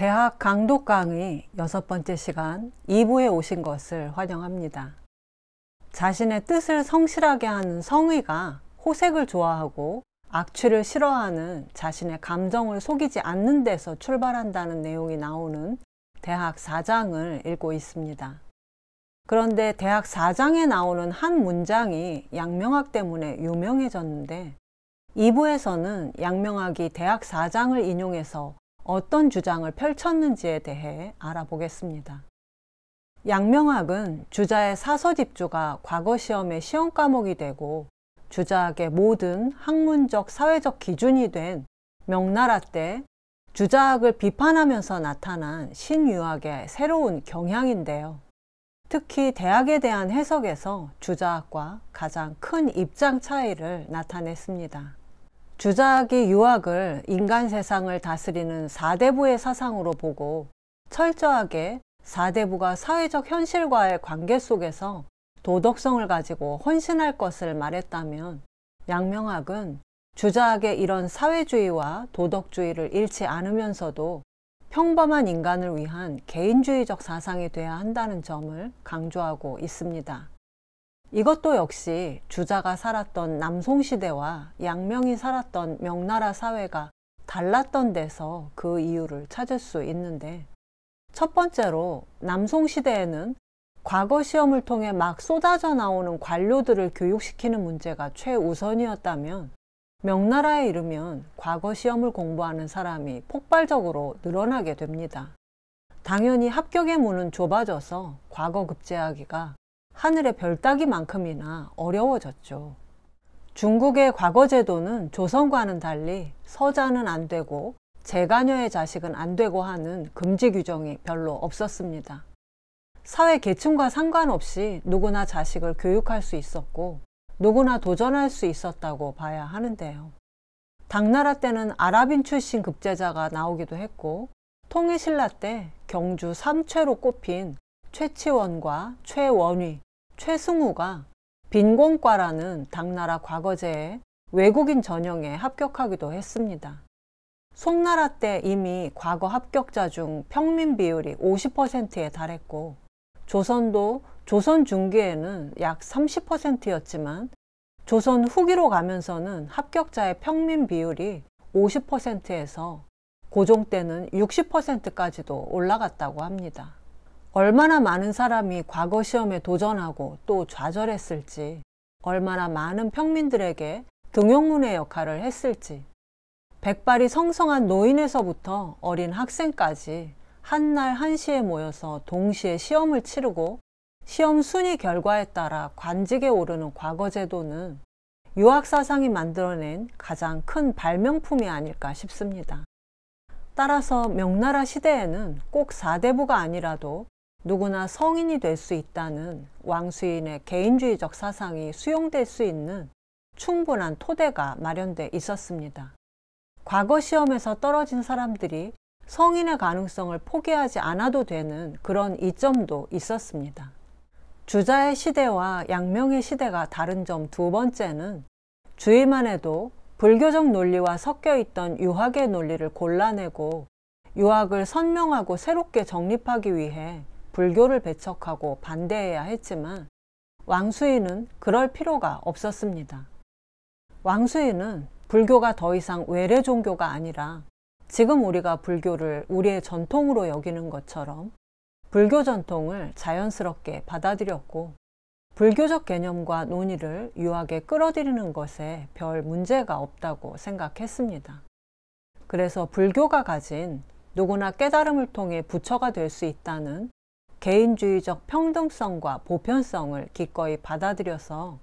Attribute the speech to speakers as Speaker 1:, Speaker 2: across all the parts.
Speaker 1: 대학 강독 강의 여섯 번째 시간 2부에 오신 것을 환영합니다. 자신의 뜻을 성실하게 하는 성의가 호색을 좋아하고 악취를 싫어하는 자신의 감정을 속이지 않는 데서 출발한다는 내용이 나오는 대학 4장을 읽고 있습니다. 그런데 대학 4장에 나오는 한 문장이 양명학 때문에 유명해졌는데 2부에서는 양명학이 대학 4장을 인용해서 어떤 주장을 펼쳤는지에 대해 알아보겠습니다. 양명학은 주자의 사서집주가 과거 시험의 시험 과목이 되고 주자학의 모든 학문적 사회적 기준이 된 명나라 때 주자학을 비판하면서 나타난 신유학의 새로운 경향인데요. 특히 대학에 대한 해석에서 주자학과 가장 큰 입장 차이를 나타냈습니다. 주작이 유학을 인간 세상을 다스리는 4대부의 사상으로 보고 철저하게 4대부가 사회적 현실과의 관계 속에서 도덕성을 가지고 헌신할 것을 말했다면 양명학은 주자학의 이런 사회주의와 도덕주의를 잃지 않으면서도 평범한 인간을 위한 개인주의적 사상이 돼야 한다는 점을 강조하고 있습니다. 이것도 역시 주자가 살았던 남송시대와 양명이 살았던 명나라 사회가 달랐던 데서 그 이유를 찾을 수 있는데 첫 번째로 남송시대에는 과거 시험을 통해 막 쏟아져 나오는 관료들을 교육시키는 문제가 최우선이었다면 명나라에 이르면 과거 시험을 공부하는 사람이 폭발적으로 늘어나게 됩니다. 당연히 합격의 문은 좁아져서 과거 급제하기가 하늘의 별 따기만큼이나 어려워졌죠. 중국의 과거 제도는 조선과는 달리 서자는 안 되고 재가녀의 자식은 안 되고 하는 금지 규정이 별로 없었습니다. 사회 계층과 상관없이 누구나 자식을 교육할 수 있었고 누구나 도전할 수 있었다고 봐야 하는데요. 당나라 때는 아랍인 출신 급제자가 나오기도 했고 통일신라 때 경주 삼최로 꼽힌 최치원과 최원위 최승우가 빈공과라는 당나라 과거제에 외국인 전형에 합격하기도 했습니다. 송나라 때 이미 과거 합격자 중 평민 비율이 50%에 달했고 조선도 조선 중기에는 약 30%였지만 조선 후기로 가면서는 합격자의 평민 비율이 50%에서 고종 때는 60%까지도 올라갔다고 합니다. 얼마나 많은 사람이 과거 시험에 도전하고 또 좌절했을지, 얼마나 많은 평민들에게 등용문의 역할을 했을지, 백발이 성성한 노인에서부터 어린 학생까지 한날 한시에 모여서 동시에 시험을 치르고 시험 순위 결과에 따라 관직에 오르는 과거 제도는 유학사상이 만들어낸 가장 큰 발명품이 아닐까 싶습니다. 따라서 명나라 시대에는 꼭 4대부가 아니라도 누구나 성인이 될 수 있다는 왕수인의 개인주의적 사상이 수용될 수 있는 충분한 토대가 마련돼 있었습니다. 과거 시험에서 떨어진 사람들이 성인의 가능성을 포기하지 않아도 되는 그런 이점도 있었습니다. 주자의 시대와 양명의 시대가 다른 점 두 번째는 주의만 해도 불교적 논리와 섞여 있던 유학의 논리를 골라내고 유학을 선명하고 새롭게 정립하기 위해 불교를 배척하고 반대해야 했지만 왕수인은 그럴 필요가 없었습니다. 왕수인은 불교가 더 이상 외래 종교가 아니라 지금 우리가 불교를 우리의 전통으로 여기는 것처럼 불교 전통을 자연스럽게 받아들였고 불교적 개념과 논의를 유하게 끌어들이는 것에 별 문제가 없다고 생각했습니다. 그래서 불교가 가진 누구나 깨달음을 통해 부처가 될 수 있다는 개인주의적 평등성과 보편성을 기꺼이 받아들여서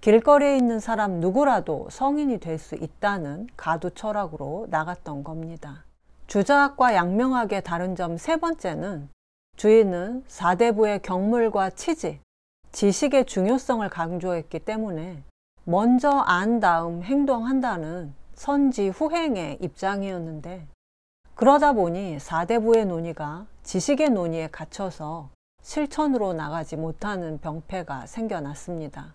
Speaker 1: 길거리에 있는 사람 누구라도 성인이 될 수 있다는 가두 철학으로 나갔던 겁니다. 주자학과 양명하게 다른 점 세 번째는 주인은 사대부의 경물과 치직, 지식의 중요성을 강조했기 때문에 먼저 안 다음 행동한다는 선지 후행의 입장이었는데 그러다 보니 4대부의 논의가 지식의 논의에 갇혀서 실천으로 나가지 못하는 병폐가 생겨났습니다.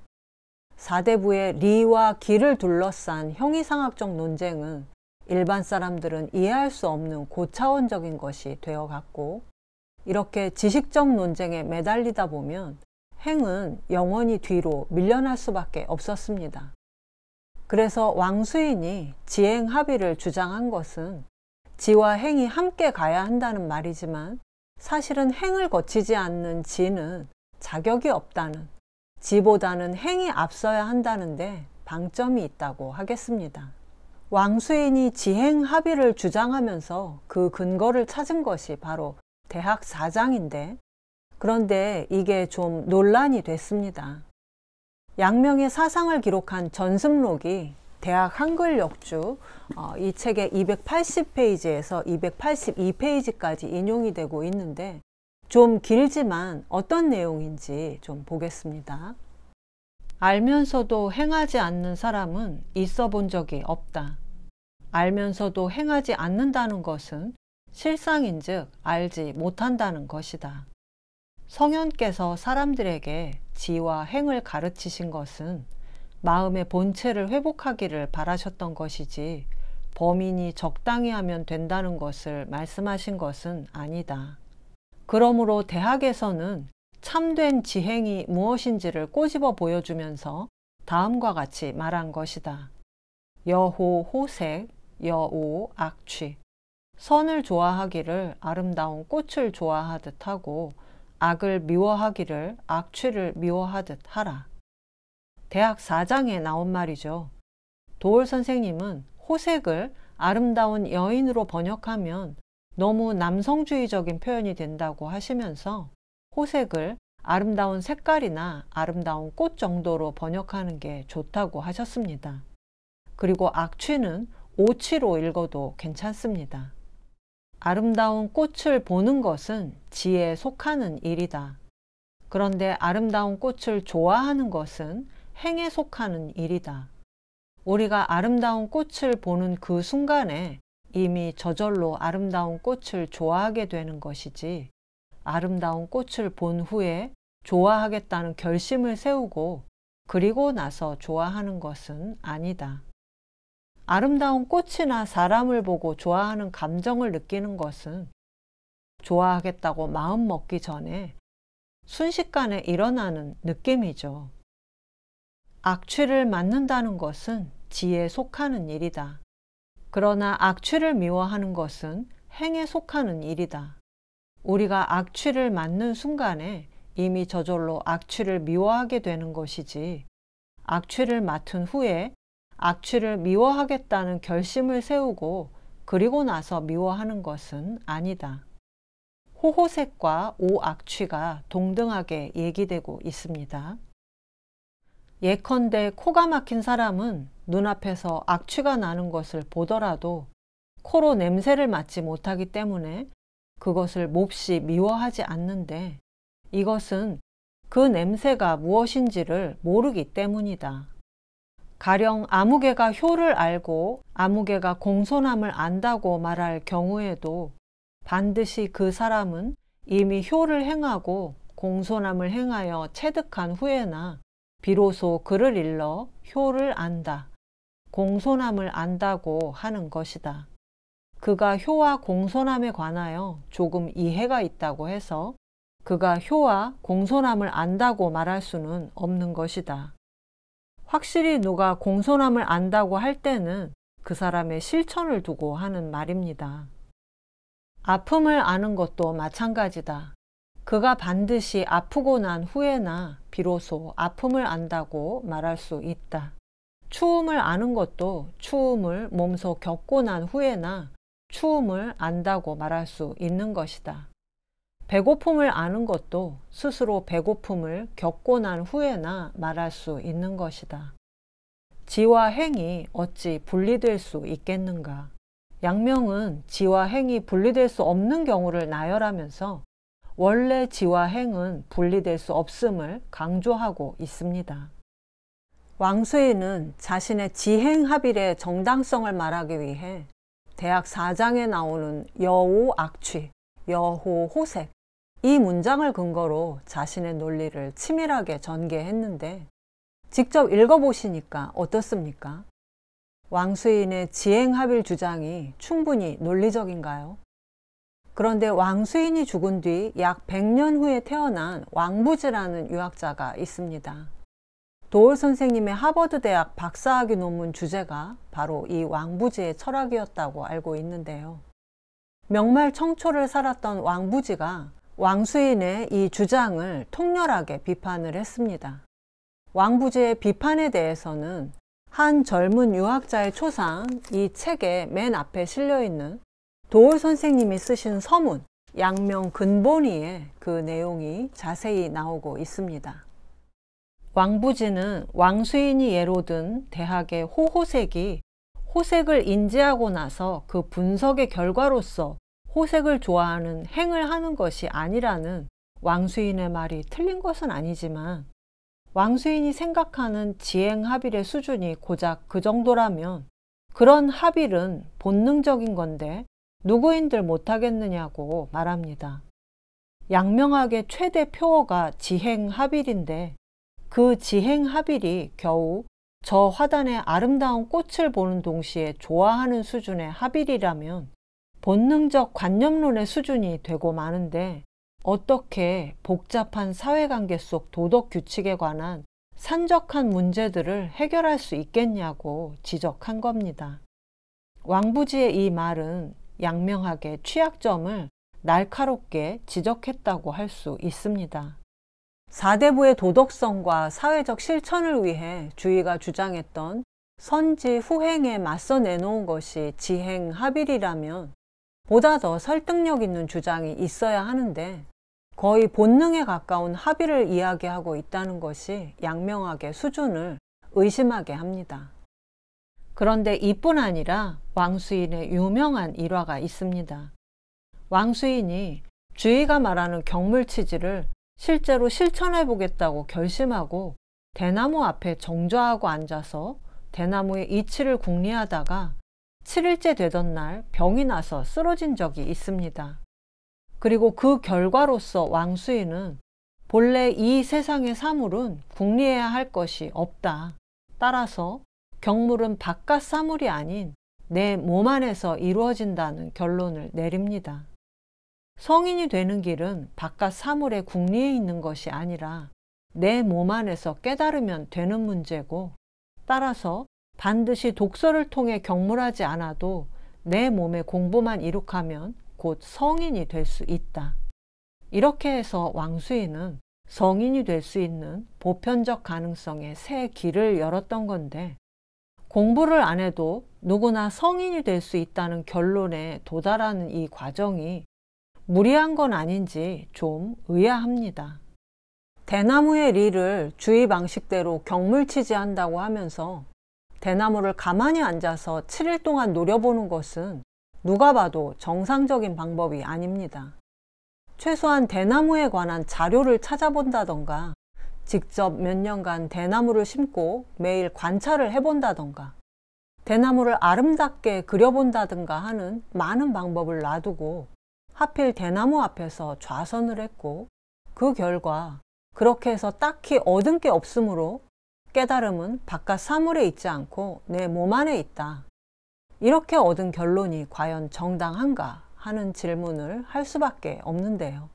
Speaker 1: 4대부의 리와 기를 둘러싼 형이상학적 논쟁은 일반 사람들은 이해할 수 없는 고차원적인 것이 되어갔고 이렇게 지식적 논쟁에 매달리다 보면 행은 영원히 뒤로 밀려날 수밖에 없었습니다. 그래서 왕수인이 지행 합의를 주장한 것은 지와 행이 함께 가야 한다는 말이지만 사실은 행을 거치지 않는 지는 자격이 없다는 지보다는 행이 앞서야 한다는데 방점이 있다고 하겠습니다. 왕수인이 지행 합의를 주장하면서 그 근거를 찾은 것이 바로 대학 사장인데 그런데 이게 좀 논란이 됐습니다. 양명의 사상을 기록한 전승록이 대학 한글 역주 어, 이 책의 280페이지에서 282페이지까지 인용이 되고 있는데 좀 길지만 어떤 내용인지 좀 보겠습니다. 알면서도 행하지 않는 사람은 있어 본 적이 없다. 알면서도 행하지 않는다는 것은 실상인즉 알지 못한다는 것이다. 성현께서 사람들에게 지와 행을 가르치신 것은 마음의 본체를 회복하기를 바라셨던 것이지 범인이 적당히 하면 된다는 것을 말씀하신 것은 아니다. 그러므로 대학에서는 참된 지행이 무엇인지를 꼬집어 보여주면서 다음과 같이 말한 것이다. 여호 호색, 여오 악취. 선을 좋아하기를 아름다운 꽃을 좋아하듯 하고 악을 미워하기를 악취를 미워하듯 하라. 대학 4장에 나온 말이죠. 도울 선생님은 호색을 아름다운 여인으로 번역하면 너무 남성주의적인 표현이 된다고 하시면서 호색을 아름다운 색깔이나 아름다운 꽃 정도로 번역하는 게 좋다고 하셨습니다. 그리고 악취는 오치로 읽어도 괜찮습니다. 아름다운 꽃을 보는 것은 지혜에 속하는 일이다. 그런데 아름다운 꽃을 좋아하는 것은 행에 속하는 일이다. 우리가 아름다운 꽃을 보는 그 순간에 이미 저절로 아름다운 꽃을 좋아하게 되는 것이지 아름다운 꽃을 본 후에 좋아하겠다는 결심을 세우고 그리고 나서 좋아하는 것은 아니다. 아름다운 꽃이나 사람을 보고 좋아하는 감정을 느끼는 것은 좋아하겠다고 마음 먹기 전에 순식간에 일어나는 느낌이죠. 악취를 맡는다는 것은 지에 속하는 일이다. 그러나 악취를 미워하는 것은 행에 속하는 일이다. 우리가 악취를 맡는 순간에 이미 저절로 악취를 미워하게 되는 것이지 악취를 맡은 후에 악취를 미워하겠다는 결심을 세우고 그리고 나서 미워하는 것은 아니다. 호호색과 오악취가 동등하게 얘기되고 있습니다. 예컨대 코가 막힌 사람은 눈앞에서 악취가 나는 것을 보더라도 코로 냄새를 맡지 못하기 때문에 그것을 몹시 미워하지 않는데 이것은 그 냄새가 무엇인지를 모르기 때문이다. 가령 아무개가 효를 알고 아무개가 공손함을 안다고 말할 경우에도 반드시 그 사람은 이미 효를 행하고 공손함을 행하여 체득한 후에나 비로소 그를 일러 효를 안다. 공손함을 안다고 하는 것이다. 그가 효와 공손함에 관하여 조금 이해가 있다고 해서 그가 효와 공손함을 안다고 말할 수는 없는 것이다. 확실히 누가 공손함을 안다고 할 때는 그 사람의 실천을 두고 하는 말입니다. 아픔을 아는 것도 마찬가지다. 그가 반드시 아프고 난 후에나 비로소 아픔을 안다고 말할 수 있다. 추움을 아는 것도 추움을 몸소 겪고 난 후에나 추움을 안다고 말할 수 있는 것이다. 배고픔을 아는 것도 스스로 배고픔을 겪고 난 후에나 말할 수 있는 것이다. 지와 행이 어찌 분리될 수 있겠는가? 양명은 지와 행이 분리될 수 없는 경우를 나열하면서 원래 지와 행은 분리될 수 없음을 강조하고 있습니다. 왕수인은 자신의 지행합일의 정당성을 말하기 위해 대학 4장에 나오는 여호악취, 여호호색 이 문장을 근거로 자신의 논리를 치밀하게 전개했는데 직접 읽어보시니까 어떻습니까? 왕수인의 지행합일 주장이 충분히 논리적인가요? 그런데 왕수인이 죽은 뒤 약 100년 후에 태어난 왕부즈라는 유학자가 있습니다. 도울 선생님의 하버드 대학 박사학위 논문 주제가 바로 이 왕부지의 철학이었다고 알고 있는데요. 명말 청초를 살았던 왕부지가 왕수인의 이 주장을 통렬하게 비판을 했습니다. 왕부지의 비판에 대해서는 한 젊은 유학자의 초상 이 책의 맨 앞에 실려 있는 도울 선생님이 쓰신 서문 양명 근본이에 그 내용이 자세히 나오고 있습니다. 왕부지는 왕수인이 예로 든 대학의 호호색이 호색을 인지하고 나서 그 분석의 결과로서 호색을 좋아하는 행을 하는 것이 아니라는 왕수인의 말이 틀린 것은 아니지만 왕수인이 생각하는 지행 합일의 수준이 고작 그 정도라면 그런 합일은 본능적인 건데 누구인들 못하겠느냐고 말합니다. 양명학의 최대 표어가 지행합일인데 그 지행합일이 겨우 저 화단의 아름다운 꽃을 보는 동시에 좋아하는 수준의 합일이라면 본능적 관념론의 수준이 되고 마는데 어떻게 복잡한 사회관계 속 도덕 규칙에 관한 산적한 문제들을 해결할 수 있겠냐고 지적한 겁니다. 왕부지의 이 말은 양명하게 취약점을 날카롭게 지적했다고 할 수 있습니다. 4대부의 도덕성과 사회적 실천을 위해 주의가 주장했던 선지 후행에 맞서 내놓은 것이 지행 합일이라면 보다 더 설득력 있는 주장이 있어야 하는데 거의 본능에 가까운 합의를 이야기하고 있다는 것이 양명하게 수준을 의심하게 합니다. 그런데 이뿐 아니라 왕수인의 유명한 일화가 있습니다. 왕수인이 주의가 말하는 경물치지를 실제로 실천해 보겠다고 결심하고 대나무 앞에 정좌하고 앉아서 대나무의 이치를 궁리하다가 7일째 되던 날 병이 나서 쓰러진 적이 있습니다. 그리고 그 결과로서 왕수인은 본래 이 세상의 사물은 궁리해야 할 것이 없다. 따라서 경물은 바깥 사물이 아닌 내 몸 안에서 이루어진다는 결론을 내립니다. 성인이 되는 길은 바깥 사물의 국리에 있는 것이 아니라 내 몸 안에서 깨달으면 되는 문제고 따라서 반드시 독서를 통해 경물하지 않아도 내 몸의 공부만 이룩하면 곧 성인이 될 수 있다. 이렇게 해서 왕수인은 성인이 될 수 있는 보편적 가능성의 새 길을 열었던 건데 공부를 안 해도 누구나 성인이 될 수 있다는 결론에 도달하는 이 과정이 무리한 건 아닌지 좀 의아합니다. 대나무의 리를 주의 방식대로 경물치지 한다고 하면서 대나무를 가만히 앉아서 7일 동안 노려보는 것은 누가 봐도 정상적인 방법이 아닙니다. 최소한 대나무에 관한 자료를 찾아본다던가 직접 몇 년간 대나무를 심고 매일 관찰을 해본다던가 대나무를 아름답게 그려본다든가 하는 많은 방법을 놔두고 하필 대나무 앞에서 좌선을 했고 그 결과 그렇게 해서 딱히 얻은 게 없으므로 깨달음은 바깥 사물에 있지 않고 내 몸 안에 있다. 이렇게 얻은 결론이 과연 정당한가 하는 질문을 할 수밖에 없는데요.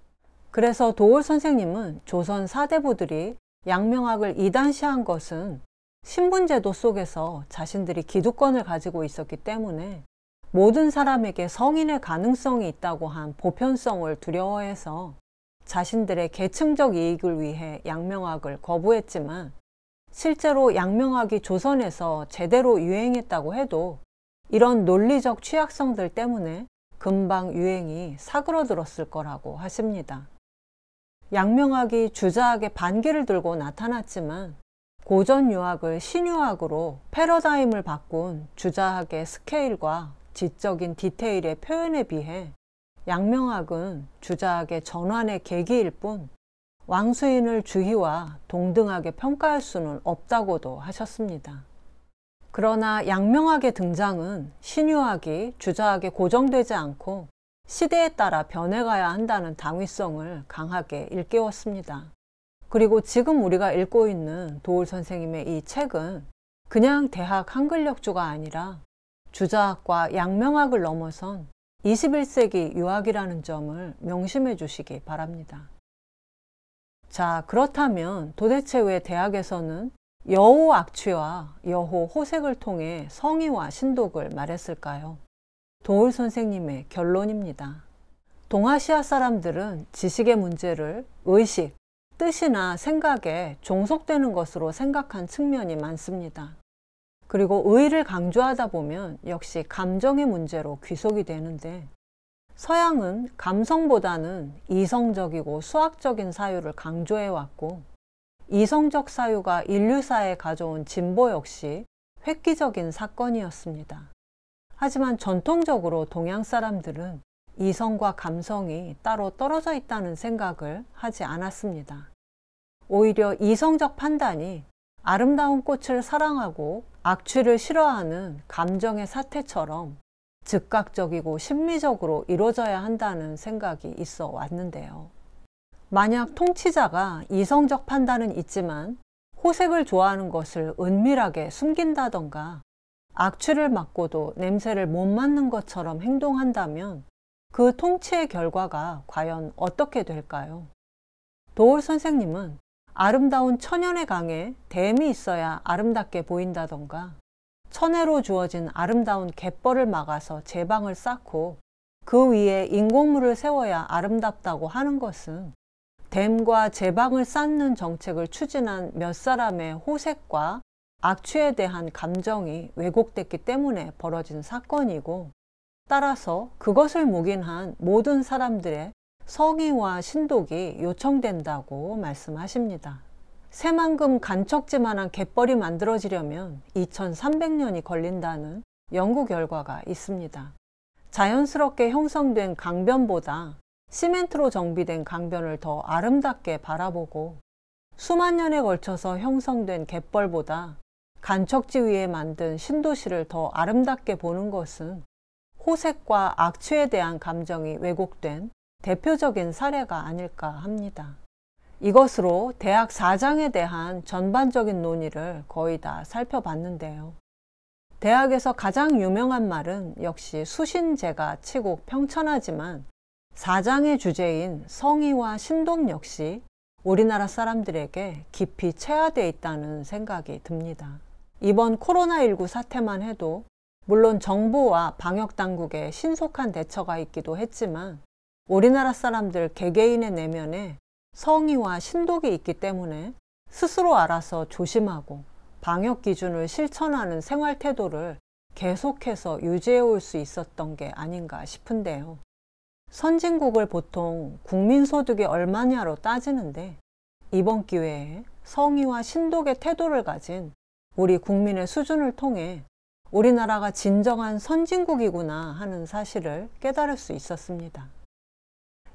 Speaker 1: 그래서 도울 선생님은 조선 사대부들이 양명학을 이단시한 것은 신분제도 속에서 자신들이 기득권을 가지고 있었기 때문에 모든 사람에게 성인의 가능성이 있다고 한 보편성을 두려워해서 자신들의 계층적 이익을 위해 양명학을 거부했지만 실제로 양명학이 조선에서 제대로 유행했다고 해도 이런 논리적 취약성들 때문에 금방 유행이 사그러들었을 거라고 하십니다. 양명학이 주자학의 반기를 들고 나타났지만 고전 유학을 신유학으로 패러다임을 바꾼 주자학의 스케일과 지적인 디테일의 표현에 비해 양명학은 주자학의 전환의 계기일 뿐 왕수인을 주희와 동등하게 평가할 수는 없다고도 하셨습니다. 그러나 양명학의 등장은 신유학이 주자학에 고정되지 않고 시대에 따라 변해가야 한다는 당위성을 강하게 일깨웠습니다. 그리고 지금 우리가 읽고 있는 도울 선생님의 이 책은 그냥 대학 한글역주가 아니라 주자학과 양명학을 넘어선 21세기 유학이라는 점을 명심해 주시기 바랍니다. 자, 그렇다면 도대체 왜 대학에서는 여호 악취와 여호 호색을 통해 성의와 신독을 말했을까요? 도울 선생님의 결론입니다. 동아시아 사람들은 지식의 문제를 의식, 뜻이나 생각에 종속되는 것으로 생각한 측면이 많습니다. 그리고 의의를 강조하다 보면 역시 감정의 문제로 귀속이 되는데 서양은 감성보다는 이성적이고 수학적인 사유를 강조해왔고 이성적 사유가 인류사에 가져온 진보 역시 획기적인 사건이었습니다. 하지만 전통적으로 동양 사람들은 이성과 감성이 따로 떨어져 있다는 생각을 하지 않았습니다. 오히려 이성적 판단이 아름다운 꽃을 사랑하고 악취를 싫어하는 감정의 사태처럼 즉각적이고 심미적으로 이루어져야 한다는 생각이 있어 왔는데요. 만약 통치자가 이성적 판단은 있지만 호색을 좋아하는 것을 은밀하게 숨긴다던가 악취를 맡고도 냄새를 못 맡는 것처럼 행동한다면 그 통치의 결과가 과연 어떻게 될까요? 도울 선생님은 아름다운 천연의 강에 댐이 있어야 아름답게 보인다던가 천혜로 주어진 아름다운 갯벌을 막아서 제방을 쌓고 그 위에 인공물을 세워야 아름답다고 하는 것은 댐과 제방을 쌓는 정책을 추진한 몇 사람의 호색과 악취에 대한 감정이 왜곡됐기 때문에 벌어진 사건이고 따라서 그것을 묵인한 모든 사람들의 성의와 신독이 요청된다고 말씀하십니다. 새만금 간척지만한 갯벌이 만들어지려면 2300년이 걸린다는 연구 결과가 있습니다. 자연스럽게 형성된 강변보다 시멘트로 정비된 강변을 더 아름답게 바라보고 수만 년에 걸쳐서 형성된 갯벌보다 간척지 위에 만든 신도시를 더 아름답게 보는 것은 호색과 악취에 대한 감정이 왜곡된 대표적인 사례가 아닐까 합니다. 이것으로 대학 사장에 대한 전반적인 논의를 거의 다 살펴봤는데요. 대학에서 가장 유명한 말은 역시 수신제가 치고 평천하지만 사장의 주제인 성의와 신동 역시 우리나라 사람들에게 깊이 체화되어 있다는 생각이 듭니다. 이번 코로나19 사태만 해도 물론 정부와 방역당국의 신속한 대처가 있기도 했지만 우리나라 사람들 개개인의 내면에 성의와 신독이 있기 때문에 스스로 알아서 조심하고 방역 기준을 실천하는 생활 태도를 계속해서 유지해 올 수 있었던 게 아닌가 싶은데요. 선진국을 보통 국민소득이 얼마냐로 따지는데 이번 기회에 성의와 신독의 태도를 가진 우리 국민의 수준을 통해 우리나라가 진정한 선진국이구나 하는 사실을 깨달을 수 있었습니다.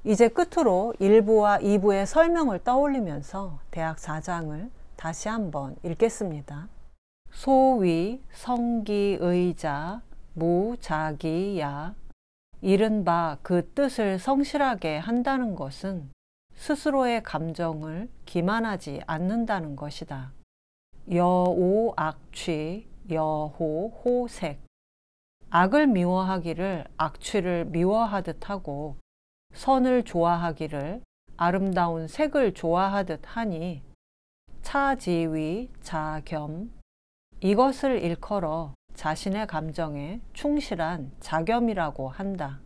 Speaker 1: 이제 끝으로 1부와 2부의 설명을 떠올리면서 대학 4장을 다시 한번 읽겠습니다. 소위 성기의자 무자기야 이른바 그 뜻을 성실하게 한다는 것은 스스로의 감정을 기만하지 않는다는 것이다. 여우 악취 여호 호색 악을 미워하기를 악취를 미워하듯 하고 선을 좋아하기를 아름다운 색을 좋아하듯 하니 차지위 자겸 이것을 일컬어 자신의 감정에 충실한 자겸이라고 한다.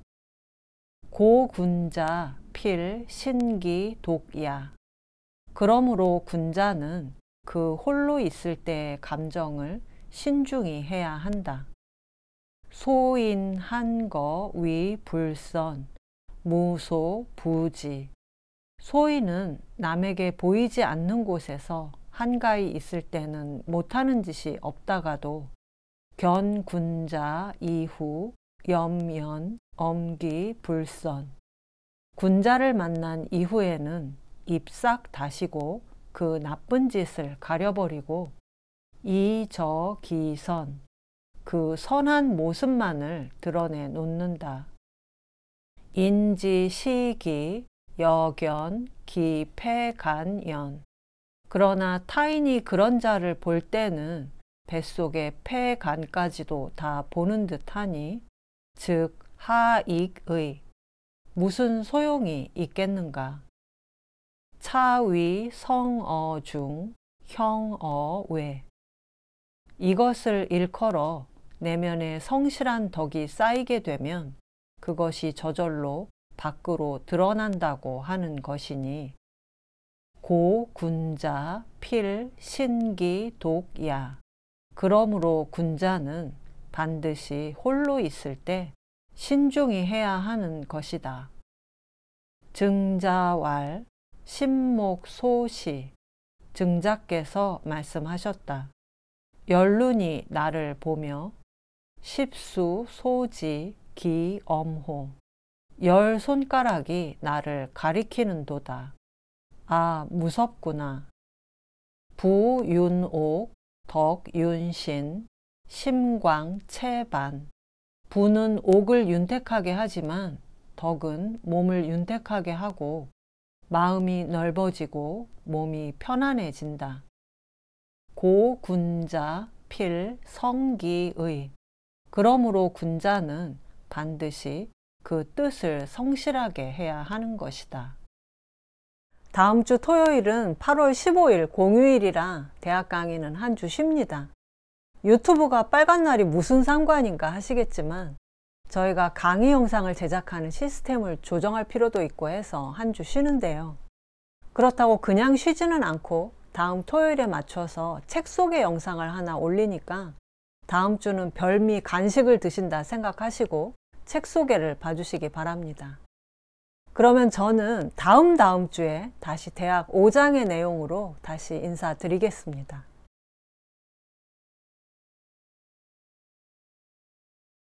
Speaker 1: 고군자 필 신기 독야 그러므로 군자는 그 홀로 있을 때의 감정을 신중히 해야 한다. 소인한 거 위 불선 무소 부지 소인은 남에게 보이지 않는 곳에서 한가히 있을 때는 못하는 짓이 없다가도 견군자 이후 염연 엄기 불선 군자를 만난 이후에는 입싹 다시고 그 나쁜 짓을 가려버리고 이 저기선 그 선한 모습만을 드러내 놓는다. 인지 시기 여견 기폐간연 그러나 타인이 그런 자를 볼 때는 뱃속의 폐간까지도 다 보는 듯하니 즉 하익의 무슨 소용이 있겠는가 차위 성어 중 형어 외 이것을 일컬어 내면에 성실한 덕이 쌓이게 되면 그것이 저절로 밖으로 드러난다고 하는 것이니 고, 군자, 필, 신기, 독, 야. 그러므로 군자는 반드시 홀로 있을 때 신중히 해야 하는 것이다. 증자왈, 신목소시 증자께서 말씀하셨다. 연륜이 나를 보며 십수 소지 기엄호 열 손가락이 나를 가리키는도다. 아 무섭구나. 부윤옥 덕윤신 심광채반 부는 옥을 윤택하게 하지만 덕은 몸을 윤택하게 하고 마음이 넓어지고 몸이 편안해진다. 고 군자 필 성기의 그러므로 군자는 반드시 그 뜻을 성실하게 해야 하는 것이다. 다음 주 토요일은 8월 15일 공휴일이라 대학 강의는 한 주 쉽니다. 유튜브가 빨간 날이 무슨 상관인가 하시겠지만 저희가 강의 영상을 제작하는 시스템을 조정할 필요도 있고 해서 한 주 쉬는데요. 그렇다고 그냥 쉬지는 않고 다음 토요일에 맞춰서 책 속의 영상을 하나 올리니까 다음 주는 별미 간식을 드신다 생각하시고 책 소개를 봐주시기 바랍니다. 그러면 저는 다음 다음 주에 다시 대학 5장의 내용으로 다시 인사드리겠습니다.